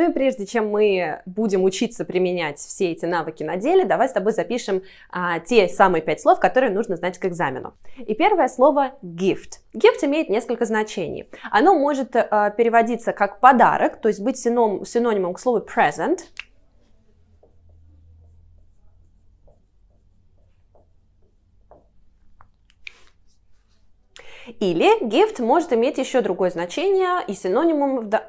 Ну и прежде чем мы будем учиться применять все эти навыки на деле, давай с тобой запишем а, те самые пять слов, которые нужно знать к экзамену. И первое слово gift. Gift имеет несколько значений. Оно может а, переводиться как подарок, то есть быть синон, синонимом к слову present. Или gift может иметь еще другое значение и синонимом в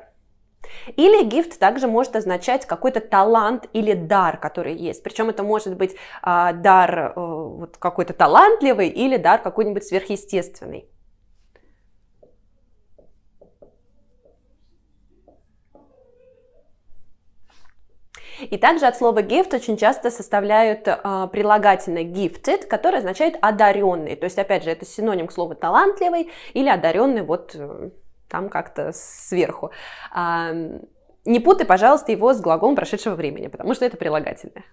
или гифт также может означать какой-то талант или дар, который есть. Причем это может быть э, дар э, вот какой-то талантливый или дар какой-нибудь сверхъестественный. И также от слова gift очень часто составляют э, прилагательное gifted, которое означает одаренный. То есть, опять же, это синоним к слову талантливый или одаренный вот э, там как-то сверху. Не путай, пожалуйста, его с глаголом прошедшего времени, потому что это прилагательное.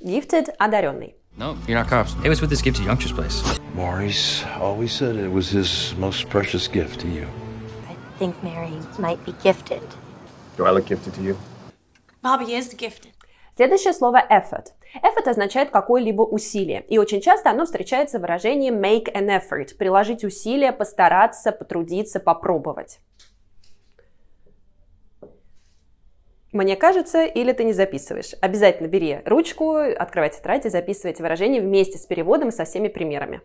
Gifted – одаренный. No, you're not cops. It was with this gift gifted youngster's place. Maurice always said it was his most precious gift to you. I think Mary might be gifted. Do I look gifted to you? Bobby is gifted. Следующее слово effort. Effort означает какое-либо усилие, и очень часто оно встречается в выражении make an effort – приложить усилия, постараться, потрудиться, попробовать. Мне кажется, или ты не записываешь. Обязательно бери ручку, открывай тетрадь и записывай эти выражения вместе с переводом и со всеми примерами.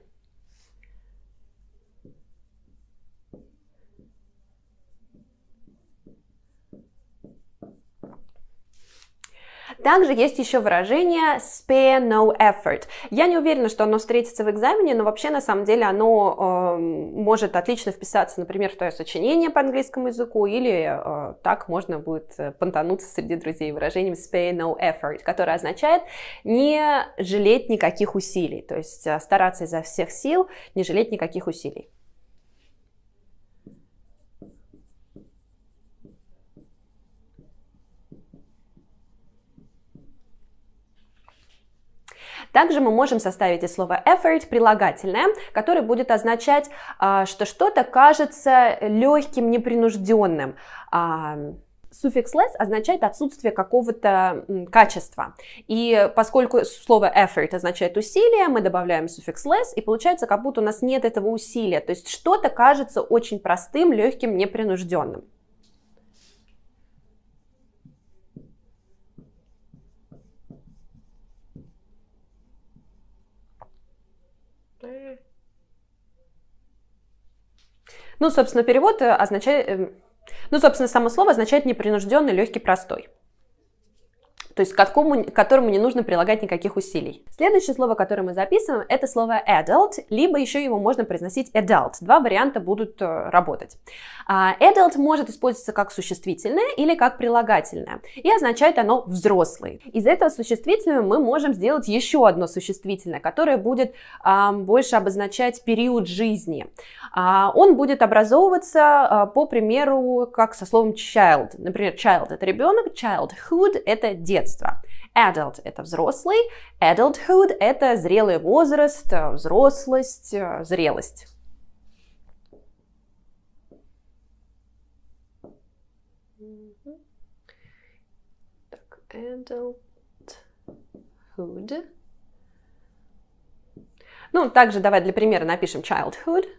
Также есть еще выражение spare no effort. Я не уверена, что оно встретится в экзамене, но вообще на самом деле оно э, может отлично вписаться, например, в твое сочинение по английскому языку, или э, так можно будет э, понтануться среди друзей выражением spare no effort, которое означает не жалеть никаких усилий, то есть э, стараться изо всех сил, не жалеть никаких усилий. Также мы можем составить из слова effort прилагательное, которое будет означать, а, что что-то кажется легким, непринужденным. А, суффикс less означает отсутствие какого-то качества. И поскольку слово effort означает усилие, мы добавляем суффикс less, и получается, как будто у нас нет этого усилия. То есть что-то кажется очень простым, легким, непринужденным. Ну, собственно, перевод э, означает... Э, ну, собственно, само слово означает непринужденный, легкий, простой то есть к которому, к которому не нужно прилагать никаких усилий. Следующее слово, которое мы записываем, это слово adult, либо еще его можно произносить adult. Два варианта будут э, работать. А, adult может использоваться как существительное или как прилагательное, и означает оно взрослый. Из этого существительного мы можем сделать еще одно существительное, которое будет больше обозначать период жизни. А, он будет образовываться э, по примеру как со словом child. Например, child это ребенок, childhood это детство детства. Adult – это взрослый, adulthood – это зрелый возраст, э, взрослость, э, зрелость. Так, adulthood. Ну, также давай для примера напишем childhood –